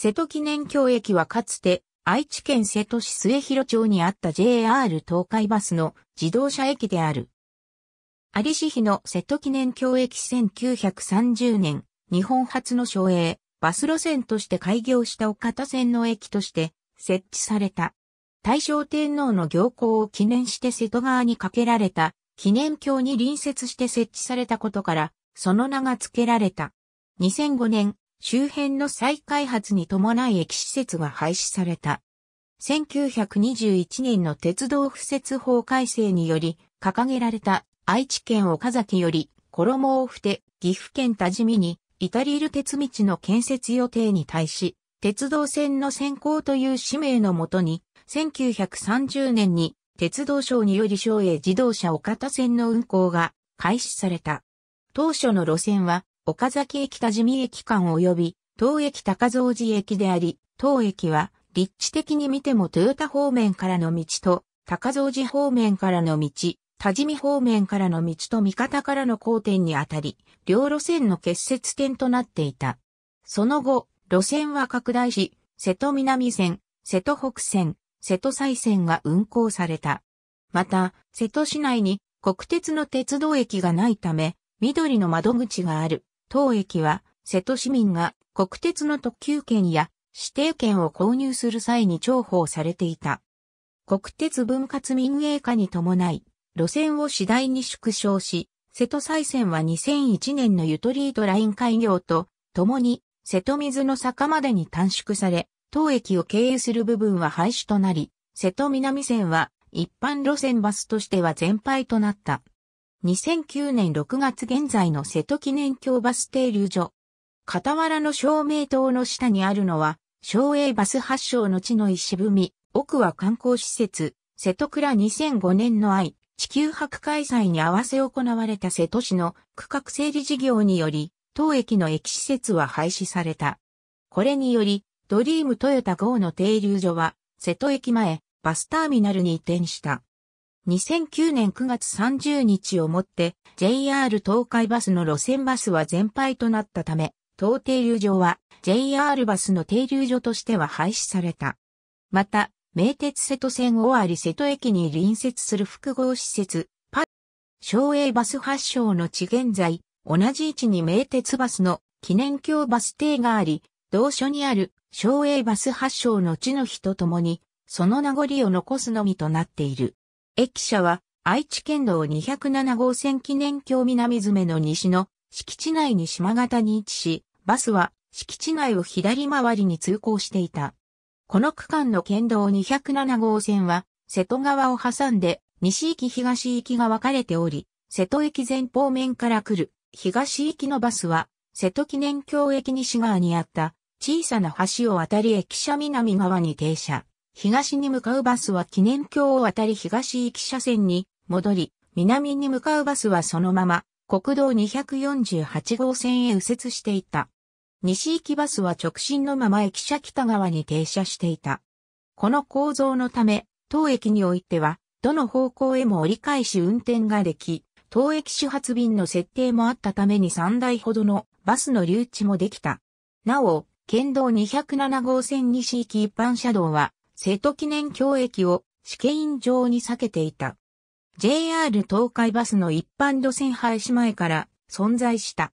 瀬戸記念橋駅はかつて愛知県瀬戸市末広町にあった JR 東海バスの自動車駅である。有志比日の瀬戸記念橋駅1930年、日本初の省営、バス路線として開業した岡田線の駅として設置された。大正天皇の行幸を記念して瀬戸川に架けられた記念橋に隣接して設置されたことから、その名が付けられた。2005年、周辺の再開発に伴い駅施設が廃止された。1921年の鉄道不設法改正により掲げられた愛知県岡崎より衣をふて岐阜県多治見にイタリール鉄道の建設予定に対し鉄道線の先行という使命のもとに1930年に鉄道省により省営自動車岡田線の運行が開始された。当初の路線は岡崎駅田地駅間及び、東駅高蔵寺駅であり、東駅は、立地的に見ても豊田方面からの道と、高蔵寺方面からの道、多治見方面からの道と三方からの交点にあたり、両路線の結節点となっていた。その後、路線は拡大し、瀬戸南線、瀬戸北線、瀬戸西線が運行された。また、瀬戸市内に国鉄の鉄道駅がないため、緑の窓口がある。当駅は、瀬戸市民が国鉄の特急券や指定券を購入する際に重宝されていた。国鉄分割民営化に伴い、路線を次第に縮小し、瀬戸再線は2001年のゆとりートライン開業と、共に瀬戸水の坂までに短縮され、当駅を経由する部分は廃止となり、瀬戸南線は一般路線バスとしては全廃となった。2009年6月現在の瀬戸記念橋バス停留所。傍らの照明塔の下にあるのは、昭栄バス発祥の地の石踏み、奥は観光施設、瀬戸倉2005年の愛、地球博開催に合わせ行われた瀬戸市の区画整理事業により、当駅の駅施設は廃止された。これにより、ドリームトヨタ号の停留所は、瀬戸駅前、バスターミナルに移転した。2009年9月30日をもって JR 東海バスの路線バスは全廃となったため、当停留所は JR バスの停留所としては廃止された。また、名鉄瀬戸線尾張瀬戸駅に隣接する複合施設、パッ、省営バス発祥の地現在、同じ位置に名鉄バスの記念橋バス停があり、同所にある省営バス発祥の地の日とともに、その名残を残すのみとなっている。駅舎は愛知県道207号線記念橋南詰の西の敷地内に島型に位置し、バスは敷地内を左回りに通行していた。この区間の県道207号線は瀬戸川を挟んで西行き東行きが分かれており、瀬戸駅前方面から来る東行きのバスは瀬戸記念橋駅西側にあった小さな橋を渡り駅舎南側に停車。東に向かうバスは記念橋を渡り東行き車線に戻り、南に向かうバスはそのまま国道248号線へ右折していた。西行きバスは直進のまま駅舎北側に停車していた。この構造のため、当駅においては、どの方向へも折り返し運転ができ、当駅始発便の設定もあったために3台ほどのバスの留置もできた。なお、県道207号線西行き一般車道は、瀬戸記念橋駅を試験場に避けていた。JR 東海バスの一般路線廃止前から存在した。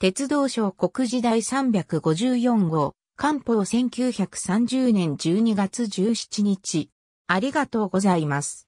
鉄道省国時代354号、官報1930年12月17日。ありがとうございます。